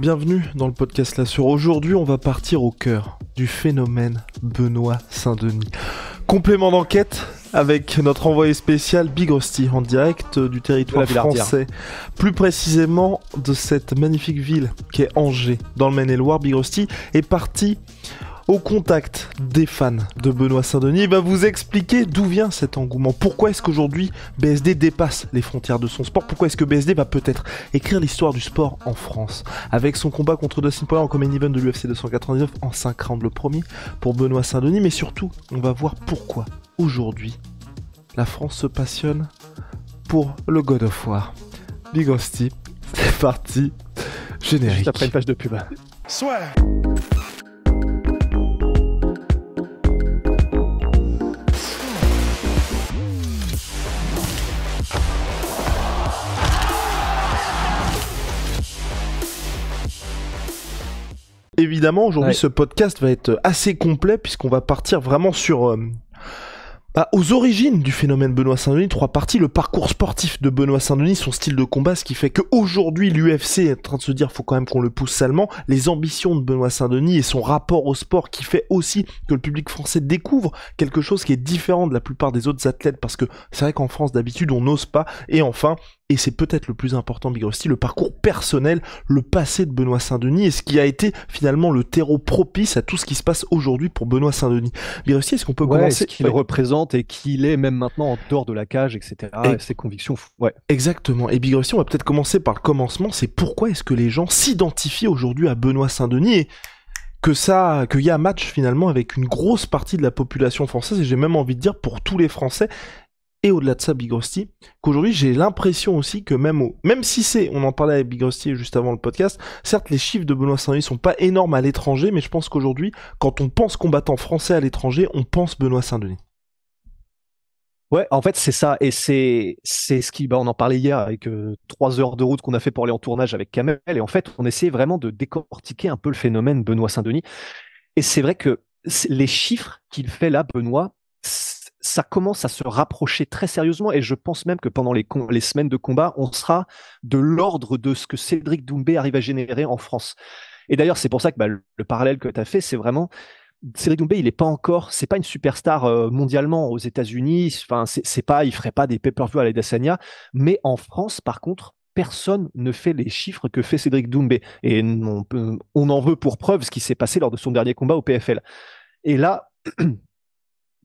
bienvenue dans le podcast La Sur. Aujourd'hui, on va partir au cœur du phénomène Benoît Saint-Denis. Complément d'enquête avec notre envoyé spécial Bigrosti, en direct euh, du territoire français, plus précisément de cette magnifique ville qui est Angers dans le Maine-et-Loire. Bigrosti est parti au contact des fans de Benoît Saint-Denis. Il va vous expliquer d'où vient cet engouement. Pourquoi est-ce qu'aujourd'hui BSD dépasse les frontières de son sport Pourquoi est-ce que BSD va peut-être écrire l'histoire du sport en France Avec son combat contre Dustin Poirier en common event de l'UFC 299 en 5 rounds le premier pour Benoît Saint-Denis. Mais surtout, on va voir pourquoi aujourd'hui la France se passionne pour le God of War. Big Hostie, c'est parti. Générique. Juste après une page de pub. Soit. évidemment, aujourd'hui, ce podcast va être assez complet puisqu'on va partir vraiment sur... Euh, bah, aux origines du phénomène Benoît Saint-Denis, trois parties, le parcours sportif de Benoît Saint-Denis, son style de combat, ce qui fait qu'aujourd'hui l'UFC est en train de se dire faut quand même qu'on le pousse salement, les ambitions de Benoît Saint-Denis et son rapport au sport qui fait aussi que le public français découvre quelque chose qui est différent de la plupart des autres athlètes parce que c'est vrai qu'en France d'habitude on n'ose pas, et enfin et c'est peut-être le plus important, Big Rusty, le parcours personnel, le passé de Benoît Saint-Denis et ce qui a été finalement le terreau propice à tout ce qui se passe aujourd'hui pour Benoît Saint-Denis. Big Rusty, est-ce qu'on peut commencer Ce qu'il représente et qu'il est même maintenant en dehors de la cage, etc. Ses convictions. Ouais. Exactement. Et Big Rusty, on va peut-être commencer par le commencement. C'est pourquoi est-ce que les gens s'identifient aujourd'hui à Benoît Saint-Denis et que ça, qu'il y a un match finalement avec une grosse partie de la population française, et j'ai même envie de dire pour tous les Français, et au-delà de ça Big Rusty, qu'aujourd'hui j'ai l'impression aussi que même au, même si c'est, on en parlait avec Big Rusty juste avant le podcast, certes les chiffres de Benoît Saint-Denis sont pas énormes à l'étranger, mais je pense qu'aujourd'hui, quand on pense combattant français à l'étranger, on pense Benoît Saint-Denis. Ouais, en fait, c'est ça. Et c'est, c'est ce qui, bah, on en parlait hier avec 3 euh, trois heures de route qu'on a fait pour aller en tournage avec Kamel. Et en fait, on essayait vraiment de décortiquer un peu le phénomène Benoît Saint-Denis. Et c'est vrai que les chiffres qu'il fait là, Benoît, ça commence à se rapprocher très sérieusement et je pense même que pendant les, semaines de combat, on sera de l'ordre de ce que Cédric Doumbé arrive à générer en France. Et d'ailleurs, c'est pour ça que bah, le, parallèle que tu as fait, c'est vraiment Cédric Doumbé, il n'est pas encore, c'est pas une superstar euh, mondialement aux États-Unis. Enfin, c'est pas, il ferait pas des pay-per-view à mais en France, par contre, personne ne fait les chiffres que fait Cédric Doumbé, et on en veut pour preuve ce qui s'est passé lors de son dernier combat au PFL. Et là,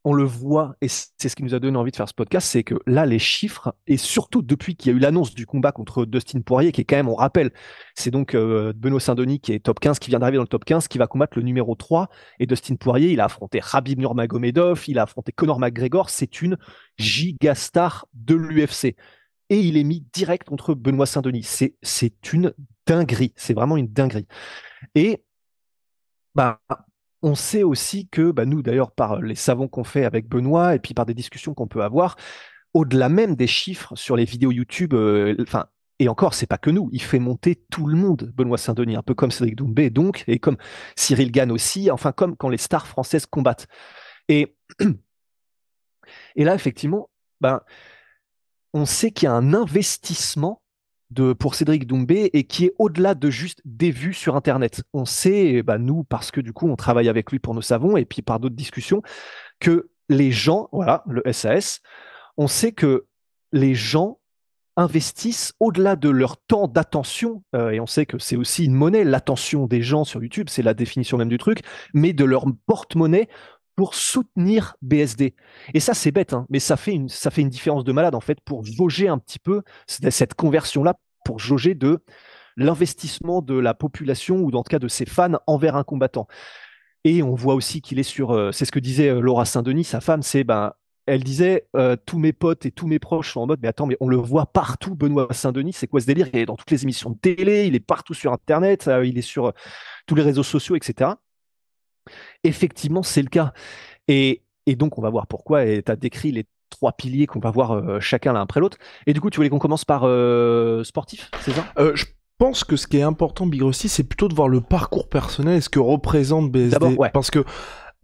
on le voit, et c'est ce qui nous a donné envie de faire ce podcast, c'est que là, les chiffres, et surtout depuis qu'il y a eu l'annonce du combat contre Dustin Poirier, qui est quand même, on rappelle, c'est donc euh, Benoît Saint-Denis qui est top 15, qui vient d'arriver dans le top 15, qui va combattre le numéro 3, et Dustin Poirier, il a affronté Rabib Nurmagomedov, il a affronté Conor McGregor, c'est une gigastar de l'UFC. Et il est mis direct contre Benoît Saint-Denis. C'est, c'est une dinguerie, c'est vraiment une dinguerie. Et, bah, on sait aussi que, bah, nous d'ailleurs, par les savons qu'on fait avec Benoît et puis par des discussions qu'on peut avoir, au-delà même des chiffres sur les vidéos YouTube, euh, et encore, c'est pas que nous, il fait monter tout le monde, Benoît Saint-Denis, un peu comme Cédric Doumbé, donc, et comme Cyril Gann aussi, enfin, comme quand les stars françaises combattent. Et, et là, effectivement, ben, on sait qu'il y a un investissement pour Cédric Doumbé et qui est au-delà de juste des vues sur Internet. On sait, bah, nous, parce que du coup, on travaille avec lui pour nos savons et puis par d'autres discussions, que les gens, voilà, le SAS, on sait que les gens investissent au-delà de leur temps d'attention, euh, et on sait que c'est aussi une monnaie, l'attention des gens sur YouTube, c'est la définition même du truc, mais de leur porte-monnaie pour soutenir BSD. Et ça, c'est bête, hein, mais ça fait, une, ça fait une différence de malade, en fait, pour vauger un petit peu cette conversion-là pour jauger de l'investissement de la population ou dans le cas de ses fans envers un combattant. Et on voit aussi qu'il est sur, euh, c'est ce que disait euh, Laura Saint-Denis, sa femme, c'est ben, elle disait euh, tous mes potes et tous mes proches sont en mode mais attends mais on le voit partout Benoît Saint-Denis c'est quoi ce délire il est dans toutes les émissions de télé il est partout sur internet il est sur tous les réseaux sociaux etc effectivement c'est le cas et, et donc on va voir pourquoi et tu as décrit les trois piliers qu'on va voir euh, chacun l'un après l'autre. Et du coup, tu voulais qu'on commence par euh, sportif, c'est ça euh, je pense que ce qui est important, Big Rusty, c'est plutôt de voir le parcours personnel et ce que représente BSD. Parce que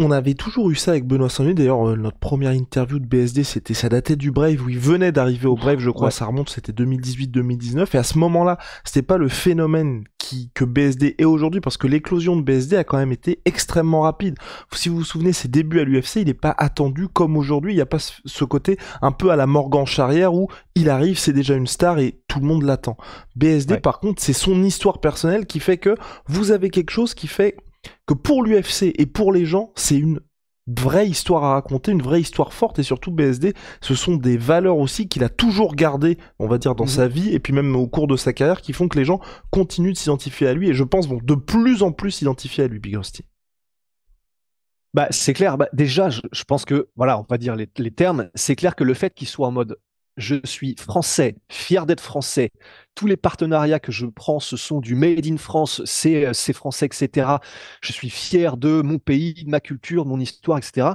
on avait toujours eu ça avec Benoît Saint-Denis. D'ailleurs, euh, notre première interview de BSD, c'était ça datait du Brave, où il venait d'arriver au Brave, je crois, ça remonte, c'était 2018-2019. Et à ce moment-là, c'était pas le phénomène qui, que BSD est aujourd'hui, parce que l'éclosion de BSD a quand même été extrêmement rapide. Si vous vous souvenez, ses débuts à l'UFC, il n'est pas attendu comme aujourd'hui. Il n'y a pas ce côté un peu à la Morgan Charrière où il arrive, c'est déjà une star et tout le monde l'attend. BSD, par contre, c'est son histoire personnelle qui fait que vous avez quelque chose qui fait que pour l'UFC et pour les gens, c'est une vraie histoire à raconter, une vraie histoire forte et surtout BSD, ce sont des valeurs aussi qu'il a toujours gardées, on va dire, dans mhm. sa vie et puis même au cours de sa carrière qui font que les gens continuent de s'identifier à lui et je pense vont de plus en plus s'identifier à lui, Big Bah, c'est clair. Bah, déjà, je, pense que, voilà, on va dire les termes. C'est clair que le fait qu'il soit en mode je suis français, fier d'être français. Tous les partenariats que je prends, ce sont du made in France, c'est euh, français, etc. Je suis fier de mon pays, de ma culture, de mon histoire, etc.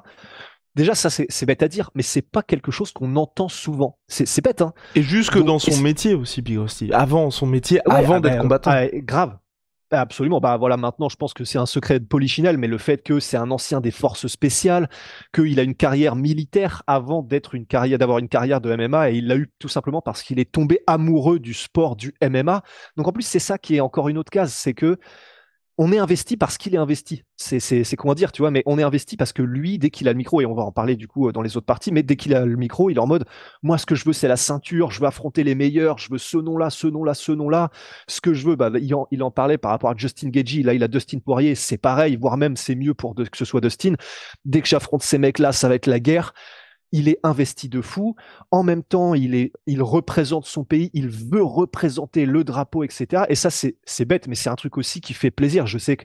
Déjà, ça, c'est bête à dire, mais c'est pas quelque chose qu'on entend souvent. C'est bête, hein. Et jusque dans son métier aussi, Bigosti. Avant son métier, avant ah d'être ben, combattant. grave, Absolument. Bah voilà, maintenant, je pense que c'est un secret de Polichinelle, mais le fait que c'est un ancien des forces spéciales, qu'il a une carrière militaire avant d'être une carrière, d'avoir une carrière de MMA, et il l'a eu tout simplement parce qu'il est tombé amoureux du sport du MMA. Donc en plus, c'est ça qui est encore une autre case, c'est que on est investi parce qu'il est investi. C'est c'est comment dire, tu vois, mais on est investi parce que lui, dès qu'il a le micro, et on va en parler du coup euh, dans les autres parties, mais dès qu'il a le micro, il est en mode Moi, ce que je veux, c'est la ceinture, je veux affronter les meilleurs, je veux ce nom-là, ce nom-là, ce nom-là. Ce que je veux, bah, il, en, il en parlait par rapport à Justin Gagey, là, il a Dustin Poirier, c'est pareil, voire même c'est mieux pour que ce soit Dustin. Dès que j'affronte ces mecs-là, ça va être la guerre il est investi de fou. En même temps, il, est, il représente son pays, il veut représenter le drapeau, etc. Et ça, c'est bête, mais c'est un truc aussi qui fait plaisir. Je sais que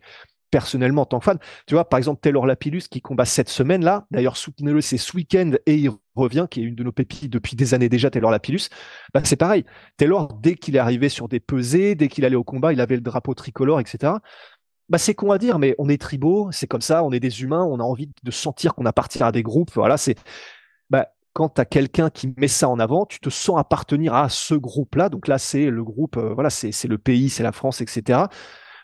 personnellement, en tant que fan, tu vois, par exemple, Taylor Lapillus qui combat cette semaine-là, d'ailleurs, soutenez-le, c'est ce week-end et il revient, qui est une de nos pépites depuis des années déjà, Taylor Lapillus. Bah, c'est pareil. Taylor, dès qu'il est arrivé sur des pesées, dès qu'il allait au combat, il avait le drapeau tricolore, etc. Bah, c'est con à dire, mais on est tribaux, c'est comme ça, on est des humains, on a envie de sentir qu'on appartient à des groupes. Voilà, c'est quand tu as quelqu'un qui met ça en avant, tu te sens appartenir à ce groupe-là. Donc là, c'est le groupe, euh, voilà, c'est le pays, c'est la France, etc.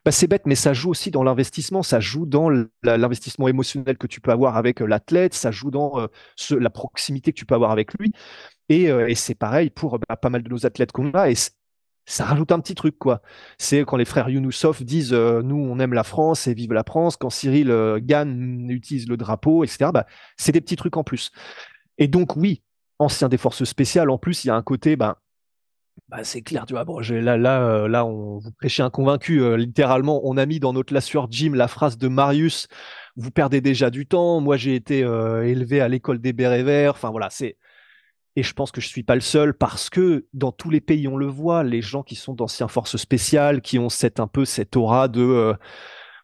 Bah, c'est bête, mais ça joue aussi dans l'investissement, ça joue dans l'investissement émotionnel que tu peux avoir avec euh, l'athlète, ça joue dans euh, la proximité que tu peux avoir avec lui. Et, c'est pareil pour bah, pas mal de nos athlètes qu'on a. Et ça rajoute un petit truc, quoi. C'est quand les frères Younousov disent Nous, on aime la France et vive la France », quand Cyril Gann utilise le drapeau, etc. Bah, c'est des petits trucs en plus. Et donc, oui, ancien des forces spéciales, en plus, il y a un côté, ben, ben c'est clair, tu vois. là, là, euh, là, on vous prêchez un convaincu. Euh, littéralement, on a mis dans notre lassure Jim la phrase de Marius. Vous perdez déjà du temps. Moi, j'ai été euh, élevé à l'école des bérets verts. Enfin, voilà, c'est. Et je pense que je ne suis pas le seul parce que dans tous les pays, on le voit, les gens qui sont d'anciens forces spéciales, qui ont cette un peu cette aura de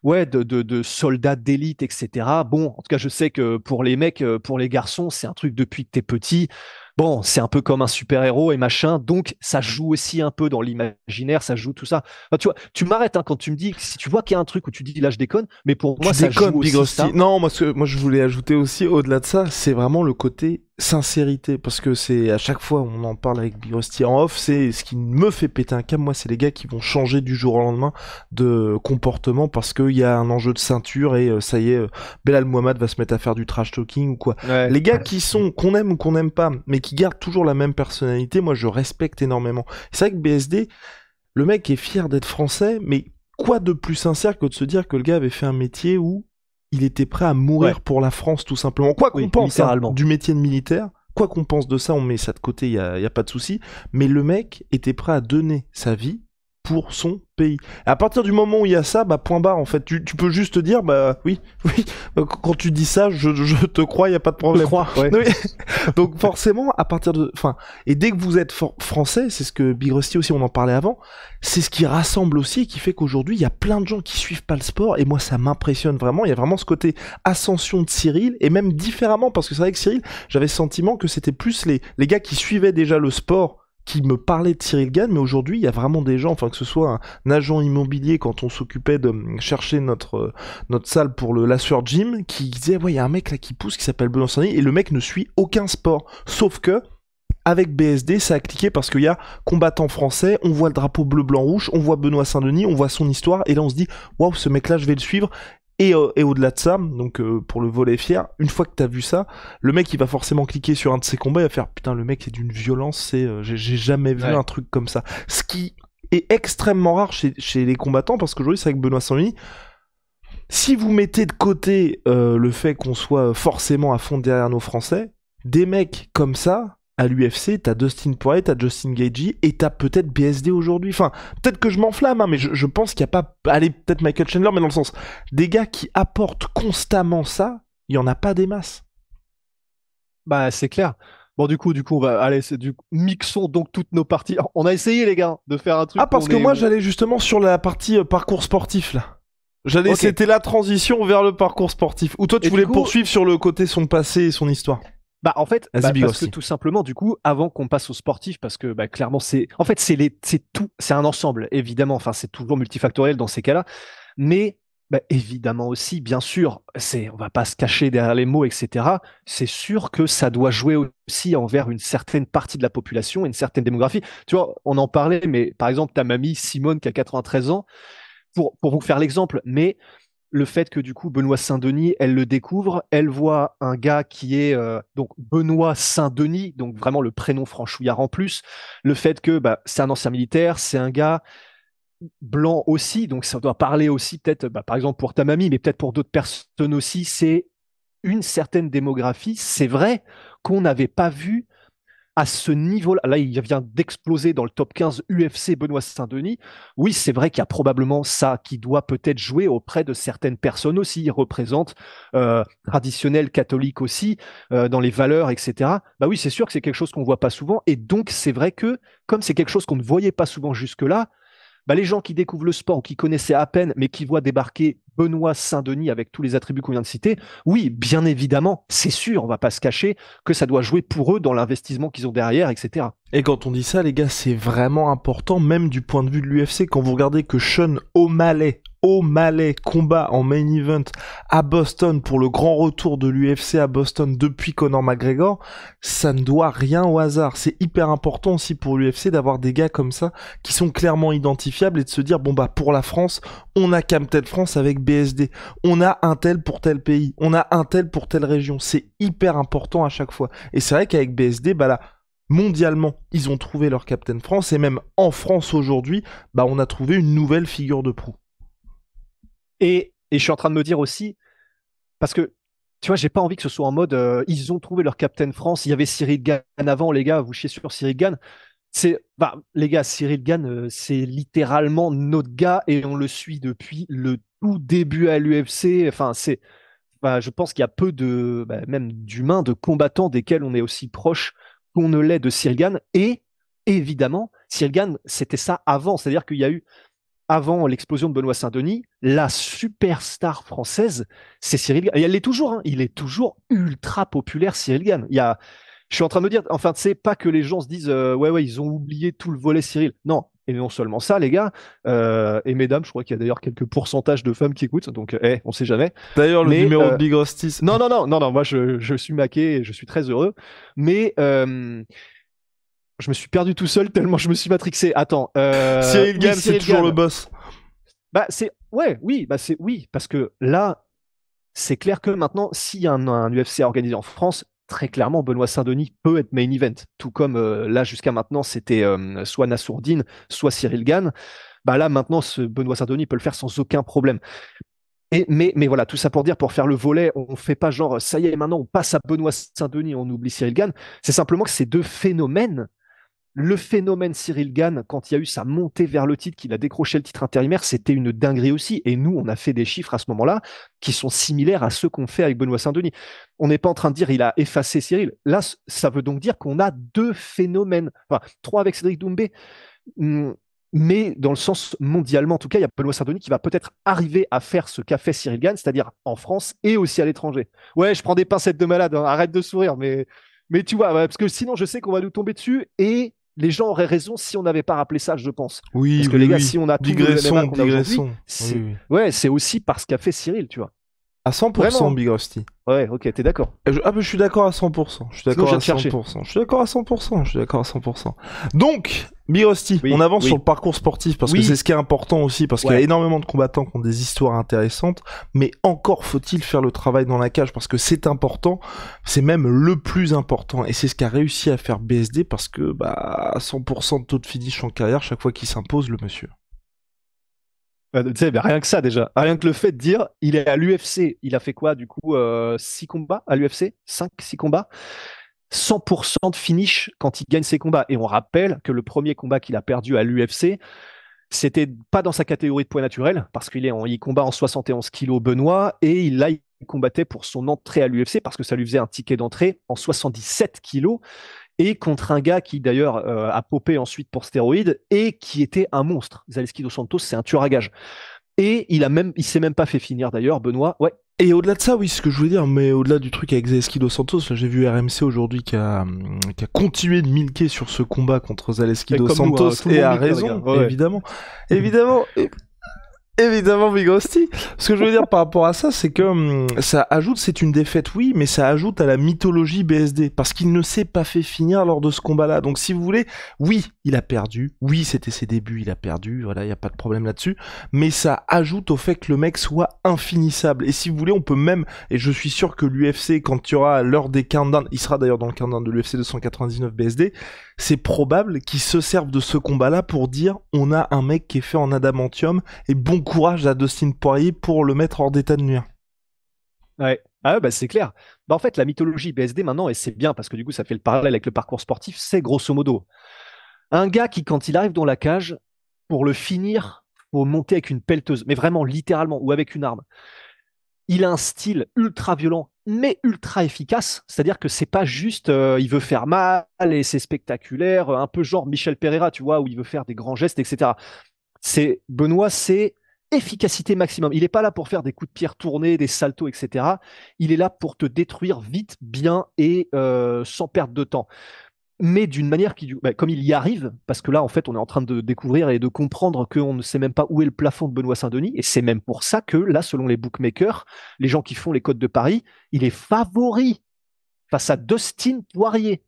ouais, de, soldats d'élite, etc. Bon, en tout cas, je sais que pour les mecs, euh, pour les garçons, c'est un truc depuis que t'es petit. Bon, c'est un peu comme un super-héros et machin, donc ça mm. joue aussi un peu dans l'imaginaire, ça joue tout ça. tu vois, tu m'arrêtes hein, quand tu me dis, si tu vois qu'il y a un truc où tu dis là je déconne, mais pour moi c'est ça joue aussi Non, moi, moi je voulais ajouter aussi au-delà de ça, c'est vraiment le côté sincérité, parce que c'est à chaque fois on en parle avec Rusty en off, c'est ce qui me fait péter un câble, moi c'est les gars qui vont changer du jour au lendemain de comportement parce qu'il y a un enjeu de ceinture et euh, ça y est, euh, Belal Mohamed va se mettre à faire du trash talking ou quoi. Les gars qui sont, qu'on aime ou qu'on n'aime pas, mais qui gardent toujours la même personnalité, moi je respecte énormément. C'est vrai que BSD, le mec est fier d'être français, mais quoi de plus sincère que de se dire que le gars avait fait un métier où il était prêt à mourir pour la France tout simplement. Quoi qu'on pense hein, du métier de militaire, quoi qu'on pense de ça, on met ça de côté, il n'y y a, pas de souci. Mais le mec était prêt à donner sa vie pour son pays. à partir du moment où il y a ça, bah point barre en fait. Tu, peux juste dire bah oui, oui. Bah, quand tu dis ça, je, te crois, il y a pas de problème. Je crois, Donc forcément, à partir de, enfin, et dès que vous êtes français, c'est ce que Big Rusty aussi, on en parlait avant, c'est ce qui rassemble aussi et qui fait qu'aujourd'hui il y a plein de gens qui suivent pas le sport et moi ça m'impressionne vraiment. Il y a vraiment ce côté ascension de Cyril et même différemment parce que c'est vrai que Cyril, j'avais sentiment que c'était plus les les gars qui suivaient déjà le sport qui me parlait de Cyril Gann, mais aujourd'hui il y a vraiment des gens, enfin que ce soit un agent immobilier quand on s'occupait de hum, chercher notre, euh, notre salle pour le Lasseur Gym, qui disait ouais il y a un mec là qui pousse qui s'appelle Benoît Saint-Denis et le mec ne suit aucun sport, sauf que avec BSD, ça a cliqué parce qu'il y a combattant français, on voit le drapeau bleu, blanc, rouge, on voit Benoît Saint-Denis, on voit son histoire, et là on se dit, waouh, ce mec-là, je vais le suivre. Euh, et, au-delà de ça, donc euh, pour le volet fier, une fois que t'as vu ça, le mec il va forcément cliquer sur un de ses combats et va faire putain le mec c'est d'une violence, c'est euh, j'ai jamais vu un truc comme ça. Ce qui est extrêmement rare chez, les combattants parce qu'aujourd'hui c'est avec Benoît Saint-Denis, Si vous mettez de côté le fait qu'on soit forcément à fond derrière nos Français, des mecs comme ça, à l'UFC, t'as Dustin Poirier, t'as Justin Gagey et t'as peut-être BSD aujourd'hui. Enfin, peut-être que je m'enflamme, hein, mais je, pense qu'il n'y a pas, allez, peut-être Michael Chandler, mais dans le sens, des gars qui apportent constamment ça, il n'y en a pas des masses. Bah, c'est clair. Bon, du coup, du coup, on va aller, du mixons donc toutes nos parties. On a essayé, les gars, de faire un truc. Ah, parce que moi, j'allais justement sur la partie euh, parcours sportif, là. J'allais, c'était la transition vers le parcours sportif. Ou toi, tu voulais poursuivre sur le côté son passé et son histoire. Bah en fait, bah, parce que tout simplement, du coup, avant qu'on passe au sportif, parce que bah, clairement c'est, en fait c'est les, c'est tout, c'est un ensemble évidemment. Enfin c'est toujours multifactoriel dans ces cas-là, mais bah, évidemment aussi, bien sûr, c'est, on va pas se cacher derrière les mots, etc. C'est sûr que ça doit jouer aussi envers une certaine partie de la population, une certaine démographie. Tu vois, on en parlait, mais par exemple ta mamie Simone qui a 93 ans, pour pour vous faire l'exemple, mais le fait que du coup Benoît Saint-Denis, elle le découvre, elle voit un gars qui est euh, donc Benoît Saint-Denis, donc vraiment le prénom franchouillard en plus, le fait que bah, c'est un ancien militaire, c'est un gars blanc aussi, donc ça doit parler aussi peut-être, bah, par exemple pour ta mamie, mais peut-être pour d'autres personnes aussi, c'est une certaine démographie, c'est vrai qu'on n'avait pas vu à ce niveau-là. il vient d'exploser dans le top 15 UFC Benoît Saint-Denis. Oui, c'est vrai qu'il y a probablement ça qui doit peut-être jouer auprès de certaines personnes aussi. Il représente euh, traditionnel aussi, euh, dans les valeurs, etc. Bah oui, c'est sûr que c'est quelque chose qu'on ne voit pas souvent. Et donc, c'est vrai que, comme c'est quelque chose qu'on ne voyait pas souvent jusque-là, bah, les gens qui découvrent le sport, qui connaissaient à peine, mais qui voient débarquer Benoît Saint-Denis avec tous les attributs qu'on vient de citer, oui, bien évidemment, c'est sûr, on va pas se cacher que ça doit jouer pour eux dans l'investissement qu'ils ont derrière, etc. Et quand on dit ça, les gars, c'est vraiment important, même du point de vue de l'UFC, quand vous regardez que Sean O'Malley, O'Malley combat en main event à Boston pour le grand retour de l'UFC à Boston depuis Conor McGregor, ça ne doit rien au hasard. C'est hyper important aussi pour l'UFC d'avoir des gars comme ça qui sont clairement identifiables et de se dire, bon bah, pour la France, on a Camtel France avec BSD. On a un tel pour tel pays. On a un tel pour telle région. C'est hyper important à chaque fois. Et c'est vrai qu'avec BSD, bah là, mondialement, ils ont trouvé leur Captain France. Et même en France aujourd'hui, bah on a trouvé une nouvelle figure de proue. Et, je suis en train de me dire aussi, parce que tu vois, j'ai pas envie que ce soit en mode euh, ils ont trouvé leur Captain France. Il y avait Cyril Gann avant, les gars, vous chiez sur Cyril Gann. C'est, bah, les gars, Cyril Gann, euh, c'est littéralement notre gars et on le suit depuis le début à l'UFC. Enfin, c'est, bah, je pense qu'il y a peu de, bah, même d'humains, de combattants desquels on est aussi proche qu'on ne l'est de Sirgan. Et évidemment, Sirgan, c'était ça avant. C'est-à-dire qu'il y a eu, avant l'explosion de Benoît Saint-Denis, la superstar française, c'est Cyril Gann. Et elle toujours, hein. il est toujours ultra populaire, Cyril Gann. Il y Je suis en train de me dire, enfin, tu sais, pas que les gens se disent, euh, ouais, ouais, ils ont oublié tout le volet Cyril. Non, et non seulement ça, les gars, euh, et mesdames, je crois qu'il y a d'ailleurs quelques pourcentages de femmes qui écoutent, donc eh, on sait jamais. D'ailleurs, le numéro de euh, Big Rusty. Non, non, non, non, non, moi je, suis maqué et je suis très heureux. Mais euh, je me suis perdu tout seul tellement je me suis matrixé. Attends. une game, c'est toujours le boss. Bah, c'est. Ouais, oui, bah c'est oui, parce que là, c'est clair que maintenant, s'il y a un UFC organisé en France, très clairement, Benoît Saint-Denis peut être main event, tout comme euh, là jusqu'à maintenant c'était euh, soit Nassourdine, soit Cyril Gann. Bah là maintenant, ce Benoît Saint-Denis peut le faire sans aucun problème. Et, mais, mais, voilà, tout ça pour dire, pour faire le volet, on fait pas genre ça y est, maintenant on passe à Benoît Saint-Denis, on oublie Cyril Gann. C'est simplement que ces deux phénomènes le phénomène Cyril Gann, quand il y a eu sa montée vers le titre, qu'il a décroché le titre intérimaire, c'était une dinguerie aussi. Et nous, on a fait des chiffres à ce moment-là qui sont similaires à ceux qu'on fait avec Benoît Saint-Denis. On n'est pas en train de dire il a effacé Cyril. Là, ça veut donc dire qu'on a deux phénomènes, enfin trois avec Cédric Doumbé. Hum, mais dans le sens mondialement, en tout cas, il y a Benoît Saint-Denis qui va peut-être arriver à faire ce qu'a fait Cyril Gann, c'est-à-dire en France et aussi à l'étranger. Ouais, je prends des pincettes de malade, hein. arrête de sourire, mais mais tu vois, parce que sinon je sais qu'on va nous tomber dessus et les gens auraient raison si on n'avait pas rappelé ça, je pense. Oui, parce que les gars, si on a tout c'est ouais, c'est aussi parce qu'a fait Cyril, tu vois. À 100% Vraiment. Big Rusty. Ouais, ok, t'es d'accord. Euh, je... Ah, je suis d'accord à 100%. Je suis d'accord à 100%. Je suis d'accord à 100%. Je suis d'accord à 100%. Donc, Birosti, on avance sur le parcours sportif parce que c'est ce qui est important aussi, parce qu'il y a énormément de combattants qui ont des histoires intéressantes, mais encore faut-il faire le travail dans la cage parce que c'est important, c'est même le plus important, et c'est ce qu'a réussi à faire BSD parce que bah 100% de taux de finish en carrière chaque fois qu'il s'impose le monsieur. Euh, rien que ça déjà, rien que le fait de dire, il est à l'UFC, il a fait quoi du coup 6 euh, combats à l'UFC 5, 6 combats 100% de finish quand il gagne ses combats. Et on rappelle que le premier combat qu'il a perdu à l'UFC, c'était pas dans sa catégorie de poids naturel, parce qu'il est en, il combat en 71 kilos Benoît, et il, là, il combattait pour son entrée à l'UFC, parce que ça lui faisait un ticket d'entrée en 77 kilos, et contre un gars qui d'ailleurs euh, a popé ensuite pour stéroïdes, et qui était un monstre. Zaleski Dos Santos, c'est un tueur à gages et il a même, il s'est même pas fait finir d'ailleurs, Benoît. Ouais. Et au-delà de ça, oui, ce que je voulais dire, mais au-delà du truc avec Zaleski dos Santos, j'ai vu RMC aujourd'hui qui a, qui a continué de milquer sur ce combat contre Zaleski hein, Santos, et a raison, évidemment. Évidemment. Évidemment, Vigosti. Ce que je veux dire par rapport à ça, c'est que hum, ça ajoute, c'est une défaite, oui, mais ça ajoute à la mythologie BSD, parce qu'il ne s'est pas fait finir lors de ce combat-là. Donc, si vous voulez, oui, il a perdu, oui, c'était ses débuts, il a perdu, voilà, il n'y a pas de problème là-dessus, mais ça ajoute au fait que le mec soit infinissable. Et si vous voulez, on peut même, et je suis sûr que l'UFC, quand il y aura l'heure des countdowns, il sera d'ailleurs dans le countdown de l'UFC 299 BSD, c'est probable qu'ils se servent de ce combat-là pour dire on a un mec qui est fait en adamantium et bon courage à Dustin Poirier pour le mettre hors d'état de nuire. Ouais. Ah bah c'est clair. Bah en fait la mythologie BSD maintenant et c'est bien parce que du coup ça fait le parallèle avec le parcours sportif, c'est grosso modo un gars qui quand il arrive dans la cage pour le finir pour monter avec une pelleteuse, mais vraiment littéralement ou avec une arme. Il a un style ultra violent mais ultra efficace. C'est-à-dire que c'est pas juste euh, il veut faire mal et c'est spectaculaire, un peu genre Michel Pereira, tu vois, où il veut faire des grands gestes, etc. C'est Benoît, c'est efficacité maximum. Il n'est pas là pour faire des coups de pierre tournés, des saltos, etc. Il est là pour te détruire vite, bien et euh, sans perdre de temps mais d'une manière qui, bah, comme il y arrive, parce que là, en fait, on est en train de découvrir et de comprendre qu'on ne sait même pas où est le plafond de Benoît Saint-Denis, et c'est même pour ça que là, selon les bookmakers, les gens qui font les codes de Paris, il est favori face à Dustin Poirier.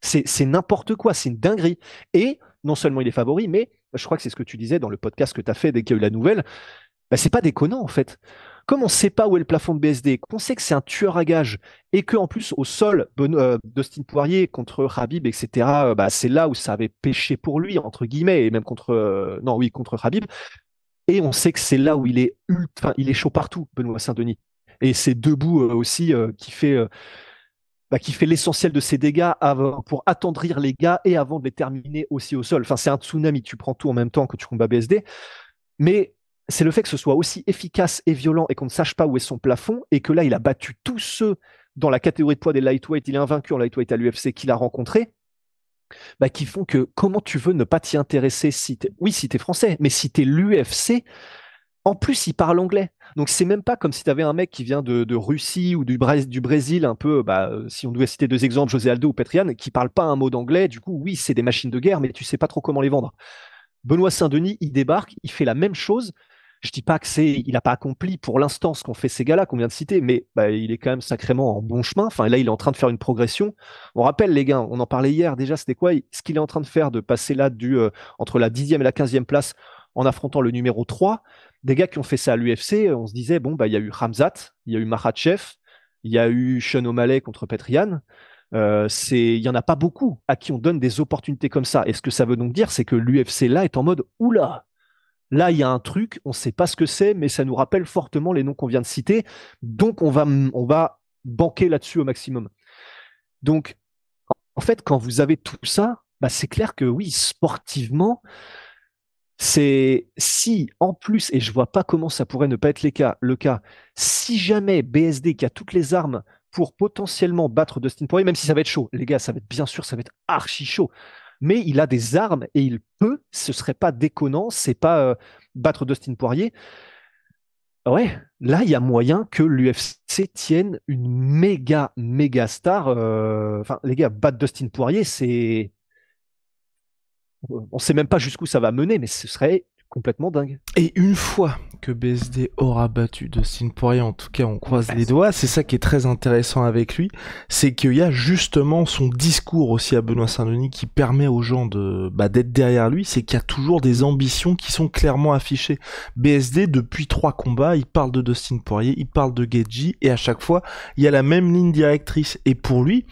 C'est n'importe quoi, c'est une dinguerie. Et non seulement il est favori, mais je crois que c'est ce que tu disais dans le podcast que tu as fait dès qu'il y a eu la nouvelle, bah, c'est pas déconnant en fait. Comme on ne sait pas où est le plafond de BSD, on sait que c'est un tueur à gage, et que en plus au sol, ben, Dustin Poirier contre Habib, etc., euh, bah, c'est là où ça avait péché pour lui, entre guillemets, et même contre... Euh, non, oui, contre Habib. Et on sait que c'est là où il est ultra, il est chaud partout, Benoît Saint-Denis. Et c'est debout aussi qui fait... Bah, qui fait l'essentiel de ses dégâts pour attendrir les gars et avant de les terminer aussi au sol. Enfin, c'est un tsunami, tu prends tout en même temps que tu combats BSD. Mais c'est le fait que ce soit aussi efficace et violent et qu'on ne sache pas où est son plafond et que là, il a battu tous ceux dans la catégorie de poids des lightweights. il est invaincu en lightweight à l'UFC qu'il a rencontré, bah, qui font que comment tu veux ne pas t'y intéresser si t'es, oui, si t'es français, mais si t'es l'UFC, en plus, il parle anglais. Donc, c'est même pas comme si tu avais un mec qui vient de, Russie ou du, Brésil, un peu, bah, euh, si on devait citer deux exemples, José Aldo ou Petrian, qui ne parle pas un mot d'anglais. Du coup, oui, c'est des machines de guerre, mais tu sais pas trop comment les vendre. Benoît Saint-Denis, il débarque, il fait la même chose, je dis pas que c'est, il n'a pas accompli pour l'instant ce qu'ont fait ces gars-là qu'on vient de citer, mais bah, il est quand même sacrément en bon chemin. Enfin, là, il est en train de faire une progression. On rappelle, les gars, on en parlait hier déjà, c'était quoi ce qu'il est en train de faire de passer là du, euh, entre la dixième et la 15 place en affrontant le numéro 3. Des gars qui ont fait ça à l'UFC, on se disait, bon, bah, il y a eu Ramzat, il y a eu Mahatchef, il y a eu Sean O'Malley contre Petrian. Euh, il y en a pas beaucoup à qui on donne des opportunités comme ça. Et ce que ça veut donc dire, c'est que l'UFC là est en mode oula, Là, il y a un truc, on ne sait pas ce que c'est, mais ça nous rappelle fortement les noms qu'on vient de citer. Donc, on va, on va banquer là-dessus au maximum. Donc, en fait, quand vous avez tout ça, bah, c'est clair que oui, sportivement, c'est si en plus, et je vois pas comment ça pourrait ne pas être cas, le cas, si jamais BSD qui a toutes les armes pour potentiellement battre Dustin Poirier, même si ça va être chaud, les gars, ça va être bien sûr, ça va être archi chaud mais il a des armes et il peut. Ce serait pas déconnant, c'est pas euh, battre Dustin Poirier. Ouais, là il y a moyen que l'UFC tienne une méga méga star. Euh, enfin, les gars, battre Dustin Poirier, c'est on ne sait même pas jusqu'où ça va mener, mais ce serait complètement dingue. Et une fois que BSD aura battu Dustin Poirier, en tout cas on croise bah, les doigts, c'est ça qui est très intéressant avec lui, c'est qu'il y a justement son discours aussi à Benoît Saint-Denis qui permet aux gens de bah, d'être derrière lui, c'est qu'il y a toujours des ambitions qui sont clairement affichées. BSD, depuis trois combats, il parle de Dustin Poirier, il parle de Geji, et à chaque fois, il y a la même ligne directrice. Et pour lui,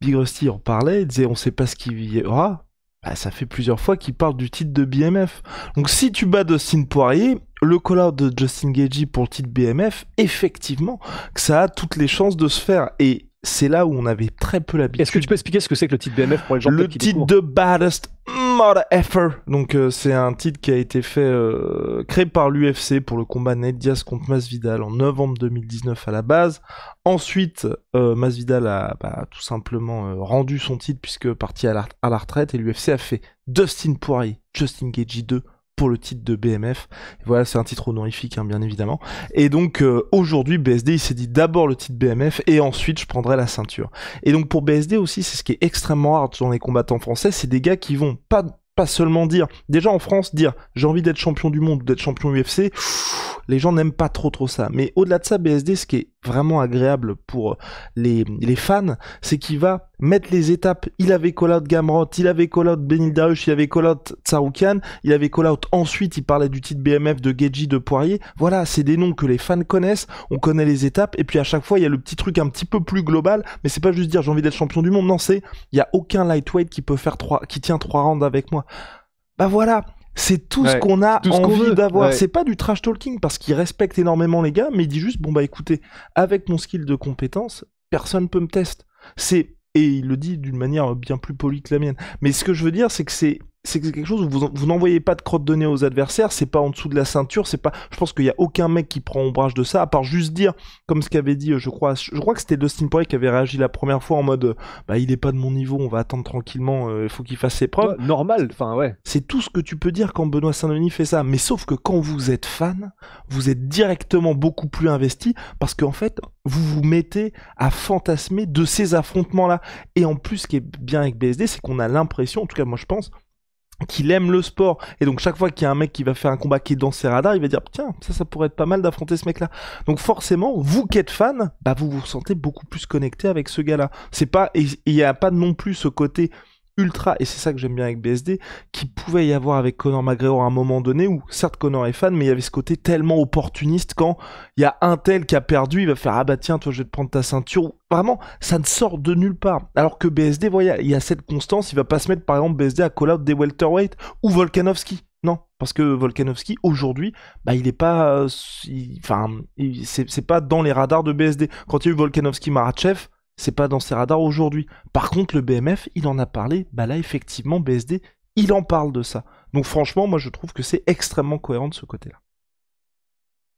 Big Rusty en parlait, il disait on sait pas ce qu'il y aura, bah, ça fait plusieurs fois qu'il parle du titre de BMF. Donc si tu bats Dustin Poirier, le color de Justin Gagey pour le titre BMF, effectivement, que ça a toutes les chances de se faire. Et c'est là où on avait très peu l'habitude. Est-ce que tu peux expliquer ce que c'est que le titre BMF pour les Le titre de Baddest Mother Effer. Donc euh, c'est un titre qui a été fait euh, créé par l'UFC pour le combat Ned Diaz contre Masvidal en novembre 2019 à la base. Ensuite, euh, Masvidal a bah, tout simplement rendu son titre puisque parti à la, retraite et l'UFC a fait Dustin Poirier, Justin Gagey 2 pour le titre de BMF. Voilà, c'est un titre honorifique, hein, bien évidemment. Et donc euh, aujourd'hui, BSD, il s'est dit d'abord le titre BMF et ensuite je prendrai la ceinture. Et donc pour BSD aussi, c'est ce qui est extrêmement rare dans les combattants français, c'est des gars qui vont pas pas seulement dire. Déjà en France, dire j'ai envie d'être champion du monde, d'être champion UFC, les gens n'aiment pas trop trop ça. Mais au-delà de ça, BSD, ce qui est vraiment agréable pour euh, les, fans, c'est qu'il va mettre les étapes. Il avait call-out Gamrot, il avait call-out Benil il avait call-out Tsaroukian il avait call-out ensuite, il parlait du titre BMF de Geji de Poirier. Voilà, c'est des noms que les fans connaissent, on connaît les étapes, et puis à chaque fois, il y a le petit truc un petit peu plus global, mais c'est pas juste dire j'ai envie d'être champion du monde, non, c'est, il y a aucun lightweight qui peut faire trois, qui tient trois rounds avec moi. Bah voilà, c'est tout ce qu'on a envie d'avoir. C'est pas du trash talking parce qu'il respecte énormément les gars, mais il dit juste bon bah écoutez, avec mon skill de compétence, personne peut me tester. C'est et il le dit d'une manière bien plus polie que la mienne. Mais ce que je veux dire, c'est que c'est c'est quelque chose où vous, n'envoyez pas de crotte de nez aux adversaires, c'est pas en dessous de la ceinture, c'est pas. Je pense qu'il n'y a aucun mec qui prend ombrage de ça, à part juste dire, comme ce qu'avait dit, euh, je crois, je crois que c'était Dustin Poirier qui avait réagi la première fois en mode, euh, bah il n'est pas de mon niveau, on va attendre tranquillement, il euh, faut qu'il fasse ses preuves. normal, enfin ouais. C'est tout ce que tu peux dire quand Benoît Saint-Denis fait ça, mais sauf que quand vous êtes fan, vous êtes directement beaucoup plus investi parce qu'en fait, vous vous mettez à fantasmer de ces affrontements-là. Et en plus, ce qui est bien avec BSD, c'est qu'on a l'impression, en tout cas moi je pense qu'il aime le sport et donc chaque fois qu'il y a un mec qui va faire un combat qui est dans ses radars il va dire tiens ça ça pourrait être pas mal d'affronter ce mec là donc forcément vous qui êtes fan bah vous vous sentez beaucoup plus connecté avec ce gars là c'est pas il n'y a pas non plus ce côté ultra, et c'est ça que j'aime bien avec BSD, qui pouvait y avoir avec Conor McGregor à un moment donné où certes Conor est fan, mais il y avait ce côté tellement opportuniste quand il y a un tel qui a perdu, il va faire ah bah tiens toi je vais te prendre ta ceinture. Vraiment, ça ne sort de nulle part. Alors que BSD, voyez, il y a cette constance, il va pas se mettre par exemple BSD à call out des welterweight ou Volkanovski. Non, parce que Volkanovski aujourd'hui, bah il n'est pas, euh, enfin c'est pas dans les radars de BSD. Quand il y a eu Volkanovski Marachev, c'est pas dans ses radars aujourd'hui. Par contre, le BMF, il en a parlé. Bah là, effectivement, BSD, il en parle de ça. Donc franchement, moi, je trouve que c'est extrêmement cohérent de ce côté-là.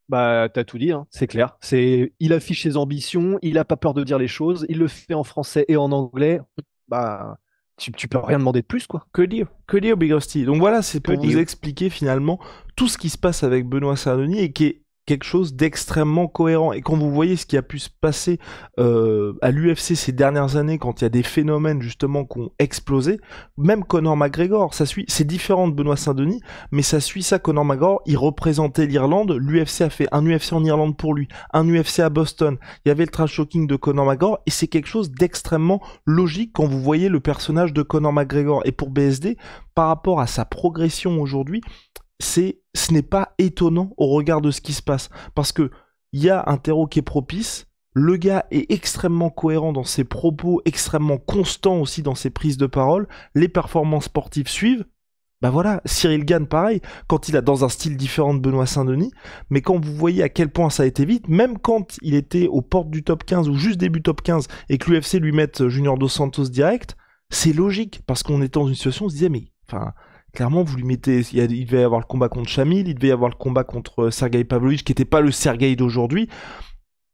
Bah, t'as tout dit, hein. c'est clair. C'est, il affiche ses ambitions, il a pas peur de dire les choses, il le fait en français et en anglais. Bah, tu, peux rien demander de plus, quoi. Que dire Que dire, Big Rusty Donc voilà, c'est pour vous expliquer finalement tout ce qui se passe avec Benoît Sardoni et qui est quelque chose d'extrêmement cohérent. Et quand vous voyez ce qui a pu se passer euh, à l'UFC ces dernières années, quand il y a des phénomènes justement qui ont explosé, même Conor McGregor, ça suit, c'est différent de Benoît Saint-Denis, mais ça suit ça, Conor McGregor, il représentait l'Irlande, l'UFC a fait un UFC en Irlande pour lui, un UFC à Boston, il y avait le trash shocking de Conor McGregor, et c'est quelque chose d'extrêmement logique quand vous voyez le personnage de Conor McGregor. Et pour BSD, par rapport à sa progression aujourd'hui, c'est ce n'est pas étonnant au regard de ce qui se passe parce que il y a un terreau qui est propice, le gars est extrêmement cohérent dans ses propos, extrêmement constant aussi dans ses prises de parole, les performances sportives suivent. Bah voilà, Cyril Gann pareil, quand il a dans un style différent de Benoît Saint-Denis, mais quand vous voyez à quel point ça a été vite, même quand il était aux portes du top 15 ou juste début top 15 et que l'UFC lui mette euh, Junior Dos Santos direct, c'est logique parce qu'on était dans une situation où on se disait mais enfin clairement, vous lui mettez, il, devait y avoir le combat contre Shamil, il devait y avoir le combat contre euh, Sergei Pavlovich, qui n'était pas le Sergei d'aujourd'hui.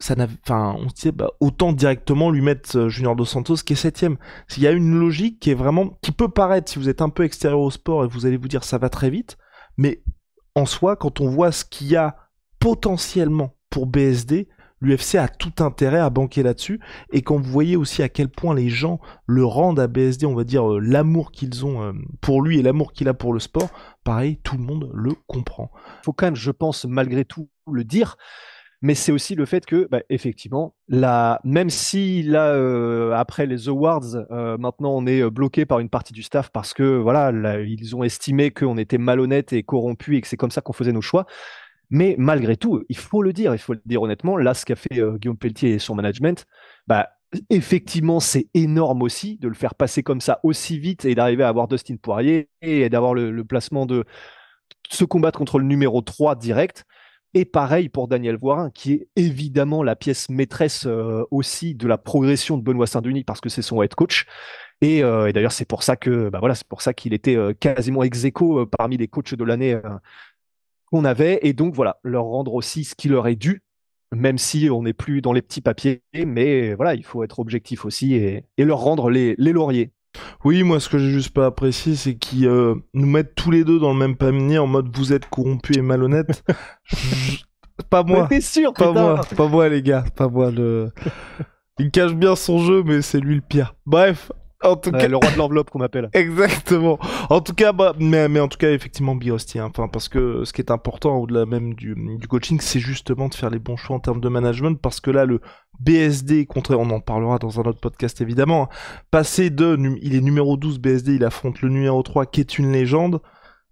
Ça enfin, on se bah, autant directement lui mettre euh, Junior Dos Santos qui est septième. Il y a une logique qui est vraiment, qui peut paraître, si vous êtes un peu extérieur au sport et vous allez vous dire ça va très vite, mais en soi, quand on voit ce qu'il y a potentiellement pour BSD, l'UFC a tout intérêt à banquer là-dessus. Et quand vous voyez aussi à quel point les gens le rendent à BSD, on va dire euh, l'amour qu'ils ont euh, pour lui et l'amour qu'il a pour le sport, pareil, tout le monde le comprend. Il faut quand même, je pense, malgré tout, le dire. Mais c'est aussi le fait que, bah, effectivement, la... même si là, euh, après les awards, maintenant on est bloqué par une partie du staff parce que voilà, ils ont estimé qu'on était malhonnête et corrompu et que c'est comme ça qu'on faisait nos choix, mais malgré tout, il faut le dire, il faut le dire honnêtement, là, ce qu'a fait euh, Guillaume Pelletier et son management, bah, effectivement, c'est énorme aussi de le faire passer comme ça aussi vite et d'arriver à avoir Dustin Poirier et d'avoir le, placement de se combattre contre le numéro 3 direct. Et pareil pour Daniel Voirin, qui est évidemment la pièce maîtresse euh, aussi de la progression de Benoît Saint-Denis parce que c'est son head coach. Et, euh, d'ailleurs, c'est pour ça que, bah voilà, c'est pour ça qu'il était quasiment ex parmi les coachs de l'année qu'on avait, et donc voilà, leur rendre aussi ce qui leur est dû, même si on n'est plus dans les petits papiers, mais voilà, il faut être objectif aussi et, leur rendre les, lauriers. Oui, moi ce que j'ai juste pas apprécié, c'est qu'ils euh, nous mettent tous les deux dans le même panier en mode vous êtes corrompus et malhonnêtes. pas moi. pas moi, pas moi les gars, pas moi le. Il cache bien son jeu, mais c'est lui le pire. Bref, en tout euh, cas... Le roi de l'enveloppe qu'on appelle. Exactement. En tout cas, bah, mais, mais en tout cas, effectivement, be hein. Enfin, parce que ce qui est important, au-delà même du, coaching, c'est justement de faire les bons choix en termes de management, parce que là, le BSD, contraire, on en parlera dans un autre podcast évidemment, hein. passer de, il est numéro 12 BSD, il affronte le numéro 3 qui est une légende,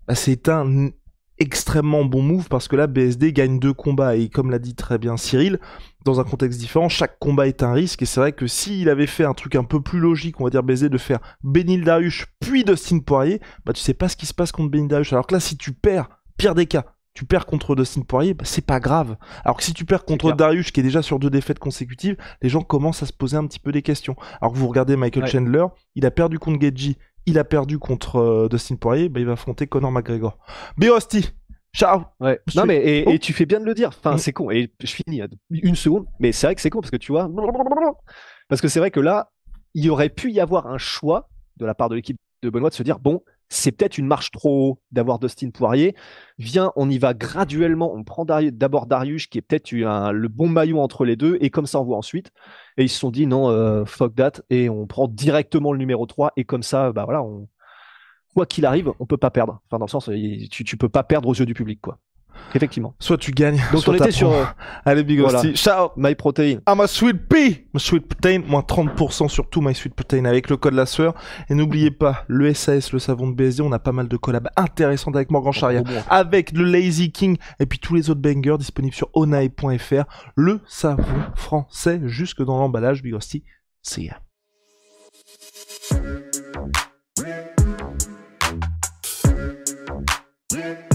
bah, c'est un extrêmement bon move parce que là BSD gagne deux combats et comme l'a dit très bien Cyril, dans un contexte différent, chaque combat est un risque, et c'est vrai que s'il avait fait un truc un peu plus logique, on va dire baiser, de faire Benil Dariush puis Dustin Poirier, bah tu sais pas ce qui se passe contre Benil Dariush. Alors que là, si tu perds, pire des cas, tu perds contre Dustin Poirier, bah, c'est pas grave. Alors que si tu perds contre Darius qui est déjà sur deux défaites consécutives, les gens commencent à se poser un petit peu des questions. Alors que vous regardez Michael Chandler, il a perdu contre Geji, il a perdu contre euh, Dustin Poirier, bah, il va affronter Conor McGregor. hostie Ciao. Ouais. Non mais et, oh. tu fais bien de le dire. Enfin, mm. c'est con. Et je finis hein. une seconde. Mais c'est vrai que c'est con parce que tu vois, parce que c'est vrai que là, il aurait pu y avoir un choix de la part de l'équipe de Benoît de se dire bon, c'est peut-être une marche trop haut d'avoir Dustin Poirier. Viens, on y va graduellement. On prend d'abord Darius, qui est peut-être le bon maillot entre les deux, et comme ça, on voit ensuite. Et ils se sont dit non, euh, fuck that, et on prend directement le numéro 3, et comme ça, bah voilà, on, quoi qu'il arrive, on peut pas perdre. Enfin, dans le sens, tu, peux pas perdre aux yeux du public, quoi. Effectivement. Soit tu gagnes. Donc on était sur. Euh, Allez, Big Ciao. My Protein. Ah, my Sweet Pea. My Sweet Protein, moins 30% sur tout My Sweet Protein avec le code la sueur. Et n'oubliez pas, le SAS, le savon de BSD, on a pas mal de collabs intéressantes avec Morgan Charia, avec le Lazy King et puis tous les autres bangers disponibles sur onai.fr Le savon français jusque dans l'emballage, Big See ya. Yeah.